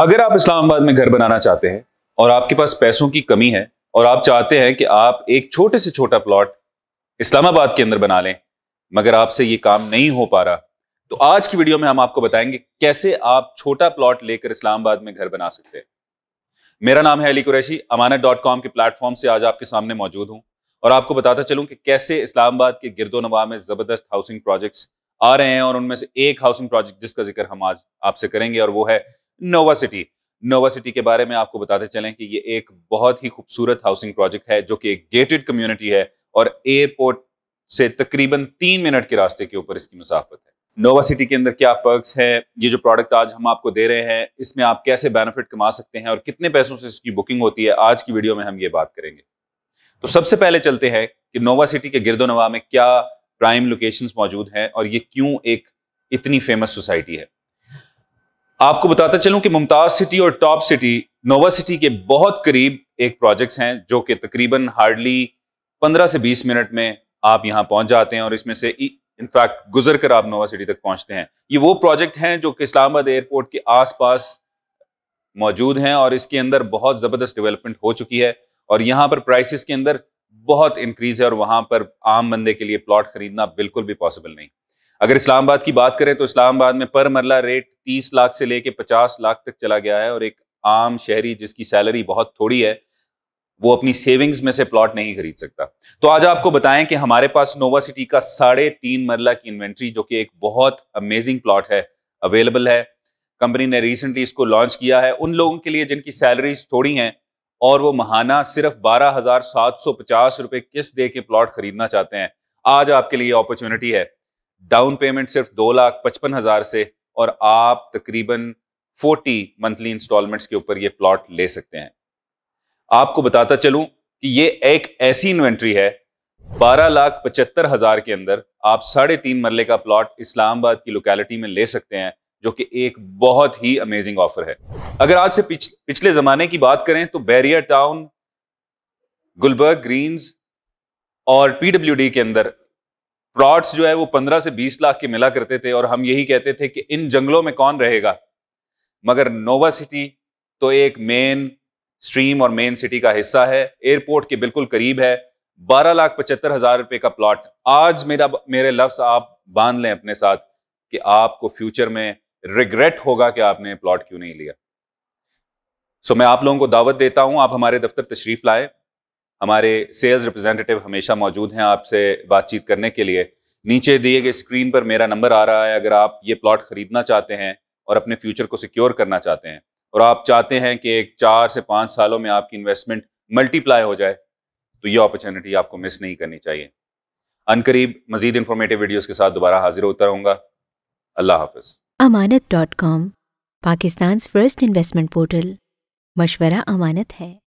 अगर आप इस्लामाबाद में घर बनाना चाहते हैं और आपके पास पैसों की कमी है और आप चाहते हैं कि आप एक छोटे से छोटा प्लॉट इस्लामाबाद के अंदर बना लें मगर आपसे ये काम नहीं हो पा रहा तो आज की वीडियो में हम आपको बताएंगे कैसे आप छोटा प्लॉट लेकर इस्लामाबाद में घर बना सकते हैं मेरा नाम है अली कुरैशी अमानत डॉट कॉम के प्लेटफॉर्म से आज आपके सामने मौजूद हूं और आपको बताता चलूं कि कैसे इस्लामाबाद के गिरदोनवा में ज़बरदस्त हाउसिंग प्रोजेक्ट्स आ रहे हैं और उनमें से एक हाउसिंग प्रोजेक्ट जिसका जिक्र हम आज आपसे करेंगे और वो है नोवा सिटी नोवा सिटी के बारे में आपको बताते चलें कि ये एक बहुत ही खूबसूरत हाउसिंग प्रोजेक्ट है जो कि एक गेटेड कम्युनिटी है और एयरपोर्ट से तकरीबन तीन मिनट के रास्ते के ऊपर इसकी मुसाफत है नोवा सिटी के अंदर क्या पर्क्स है ये जो प्रोडक्ट आज हम आपको दे रहे हैं इसमें आप कैसे बेनिफिट कमा सकते हैं और कितने पैसों से इसकी बुकिंग होती है आज की वीडियो में हम ये बात करेंगे तो सबसे पहले चलते हैं कि नोवा सिटी के गिरदोनवा में क्या प्राइम लोकेशंस मौजूद हैं और ये क्यों एक इतनी फेमस सोसाइटी है आपको बताता चलूं कि मुमताज सिटी और टॉप सिटी नोवा सिटी के बहुत करीब एक प्रोजेक्ट्स हैं जो कि तकरीबन हार्डली 15 से 20 मिनट में आप यहां पहुंच जाते हैं और इसमें से इनफैक्ट गुजर कर आप नोवा सिटी तक पहुंचते हैं ये वो प्रोजेक्ट हैं जो कि इस्लामाबाद एयरपोर्ट के आसपास मौजूद हैं और इसके अंदर बहुत ज़बरदस्त डेवलपमेंट हो चुकी है और यहाँ पर प्राइसिस के अंदर बहुत इंक्रीज है और वहाँ पर आम बंदे के लिए प्लॉट खरीदना बिल्कुल भी पॉसिबल नहीं अगर इस्लामाबाद की बात करें तो इस्लामाबाद में पर मरला रेट तीस लाख से लेके पचास लाख तक चला गया है और एक आम शहरी जिसकी सैलरी बहुत थोड़ी है वो अपनी सेविंग्स में से प्लॉट नहीं खरीद सकता तो आज आपको बताएं कि हमारे पास नोवा सिटी का साढ़े तीन मरला की इन्वेंट्री जो कि एक बहुत अमेजिंग प्लॉट है अवेलेबल है कंपनी ने रिसेंटली इसको लॉन्च किया है उन लोगों के लिए जिनकी सैलरीज थोड़ी हैं और वो महाना सिर्फ बारह हजार सात सौ पचास रुपए किस्त दे के प्लॉट खरीदना चाहते हैं आज आपके लिए अपॉर्चुनिटी है डाउन पेमेंट सिर्फ दो लाख पचपन हज़ार से और आप तकरीबन 40 मंथली इंस्टॉलमेंट्स के ऊपर ये प्लॉट ले सकते हैं आपको बताता चलूं कि ये एक ऐसी इन्वेंट्री है बारह लाख पचहत्तर हज़ार के अंदर आप साढ़े तीन मरले का प्लॉट इस्लामाबाद की लोकेलिटी में ले सकते हैं जो कि एक बहुत ही अमेजिंग ऑफर है अगर आज से पिछ, पिछले ज़माने की बात करें तो बैरियर टाउन गुलबर्ग ग्रीन्स और पीडब्ल्यूडी के अंदर प्लॉट्स जो है वो पंद्रह से बीस लाख के मिला करते थे और हम यही कहते थे कि इन जंगलों में कौन रहेगा मगर नोवा सिटी तो एक मेन स्ट्रीम और मेन सिटी का हिस्सा है एयरपोर्ट के बिल्कुल करीब है बारह लाख पचहत्तर हजार रुपए का प्लॉट आज मेरा मेरे लफ्स आप बांध लें अपने साथ कि आपको फ्यूचर में रिग्रेट होगा कि आपने प्लॉट क्यों नहीं लिया सो मैं आप लोगों को दावत देता हूं आप हमारे दफ्तर तशरीफ लाएं हमारे सेल्स रिप्रेजेंटेटिव हमेशा मौजूद हैं आपसे बातचीत करने के लिए नीचे दिए गए स्क्रीन पर मेरा नंबर आ रहा है अगर आप ये प्लॉट ख़रीदना चाहते हैं और अपने फ्यूचर को सिक्योर करना चाहते हैं और आप चाहते हैं कि एक चार से पाँच सालों में आपकी इन्वेस्टमेंट मल्टीप्लाई हो जाए तो ये अपॉर्चुनिटी आपको मिस नहीं करनी चाहिए अनकरीब मजीद इंफॉर्मेटिव वीडियोस के साथ दोबारा हाजिर होता रहूँगा अल्लाह हाफिज Amanat dot com Pakistan first investment portal मशवरा अमानत है